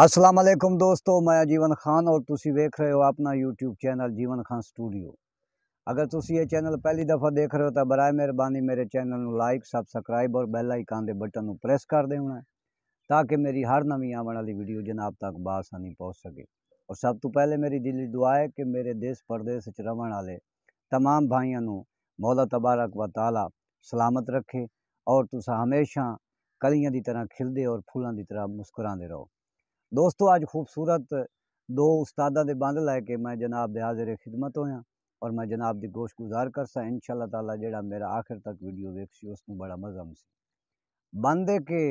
असलम दोस्तों मैं जीवन खान और तुम वेख रहे हो अपना यूट्यूब चैनल जीवन खान स्टूडियो अगर तुम ये चैनल पहली दफ़ा देख रहे हो तो बर मेहरबानी मेरे चैनल में लाइक सबसक्राइब और बैल आइकान के बटन को प्रेस कर देना है ताकि मेरी हर नवी आवन वाली वीडियो जनाब तक बसानी पहुँच सके और सब तो पहले मेरी दिल दुआ है कि मेरे देश परदेस रवन आए तमाम भाइयों मौला तबारक वाला सलामत रखे और तुम हमेशा कलिया की तरह खिलते और फूलों की तरह मुस्कुराते रहो दोस्तों आज खूबसूरत दो उस्तादा के बंद ਲੈ मैं जनाब ਜਨਾਬ ਦੇ खिदमत ਖਿਦਮਤ और मैं जनाब की गोश गुजार कर सा इन शाला तला जो मेरा आखिर तक वीडियो वेख सी उसमें बड़ा मजा सी बनते के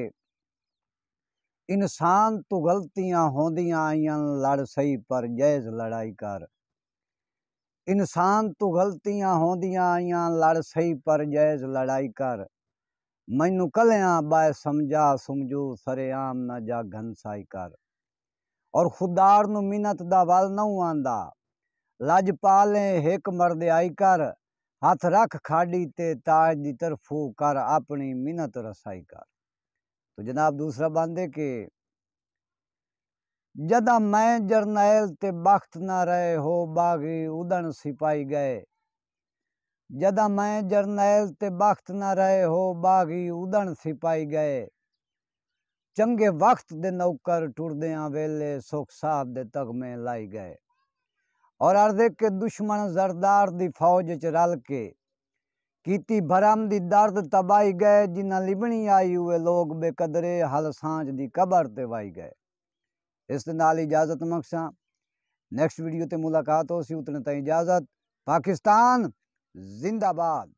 इंसान तो गलतियां होंदिया आईया लड़ सही पर जैज लड़ाई कर इंसान तो गलतियां होंदिया आईया लड़ सही पर जैज लड़ाई कर मैनू कल्या बाय समझा समझो सरेआम ना जा घनसाई कर ਔਰ ਖੁਦਾਰ ਨੂੰ ਮਿਹਨਤ ਦਾ ਵਲ ਨਾ ਆਂਦਾ ਲੱਜ ਪਾਲੇ ਇੱਕ ਮਰਦ ਆਈ ਕਰ ਹੱਥ ਰੱਖ ਖਾੜੀ ਤੇ ਤਾਜ ਦੀ ਤਰਫੂ ਕਰ ਆਪਣੀ ਮਿਹਨਤ ਰਸਾਈ ਕਰ ਤੋ ਜਨਾਬ ਦੂਸਰਾ ਬੰਦੇ ਕਿ ਜਦਾ ਮੈਂ ਜਰਨੈਲ ਤੇ ਬਖਤ ਨਾ ਰਹੇ ਹੋ ਬਾਗੀ ਉਦਣ ਸਿਪਾਈ ਗਏ ਜਦਾ ਮੈਂ ਜਰਨੈਲ ਤੇ ਬਖਤ ਨਾ ਰਹੇ ਹੋ ਬਾਗੀ ਉਦਣ ਸਿਪਾਈ ਗਏ चंगे वक्त दे नौकर टुरदियाँ वेले सुख साहब दे तगमे लाई गए और अर्धे के दुश्मन जरदार की फौज च रल के की भरम दी दर्द तबाही गए जिन्हें लिबनी आई हुए लोग बेकदरे हल सांझ की कबर ते वाई गए इस इजाजत मकसा नैक्सट वीडियो से मुलाकात हो सी उतने तक इजाजत पाकिस्तान जिंदाबाद